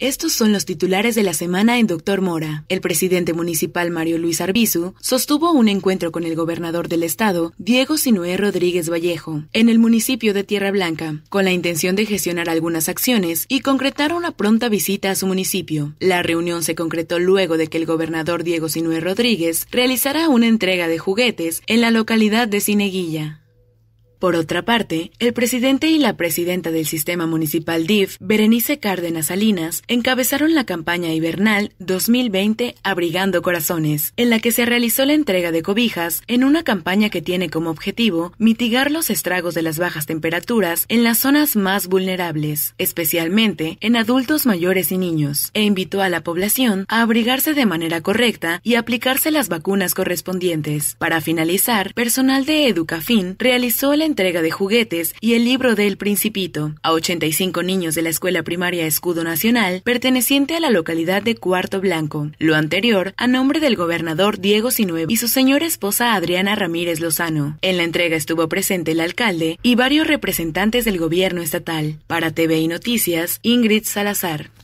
Estos son los titulares de la semana en Doctor Mora. El presidente municipal Mario Luis Arbizu sostuvo un encuentro con el gobernador del estado, Diego Sinué Rodríguez Vallejo, en el municipio de Tierra Blanca, con la intención de gestionar algunas acciones y concretar una pronta visita a su municipio. La reunión se concretó luego de que el gobernador Diego Sinué Rodríguez realizara una entrega de juguetes en la localidad de Cineguilla. Por otra parte, el presidente y la presidenta del sistema municipal DIF, Berenice Cárdenas Salinas, encabezaron la campaña hibernal 2020 Abrigando Corazones, en la que se realizó la entrega de cobijas en una campaña que tiene como objetivo mitigar los estragos de las bajas temperaturas en las zonas más vulnerables, especialmente en adultos mayores y niños, e invitó a la población a abrigarse de manera correcta y aplicarse las vacunas correspondientes. Para finalizar, personal de Educafin realizó la entrega de juguetes y el libro de El Principito a 85 niños de la Escuela Primaria Escudo Nacional, perteneciente a la localidad de Cuarto Blanco. Lo anterior a nombre del gobernador Diego Sinue y su señora esposa Adriana Ramírez Lozano. En la entrega estuvo presente el alcalde y varios representantes del gobierno estatal. Para TV y Noticias, Ingrid Salazar.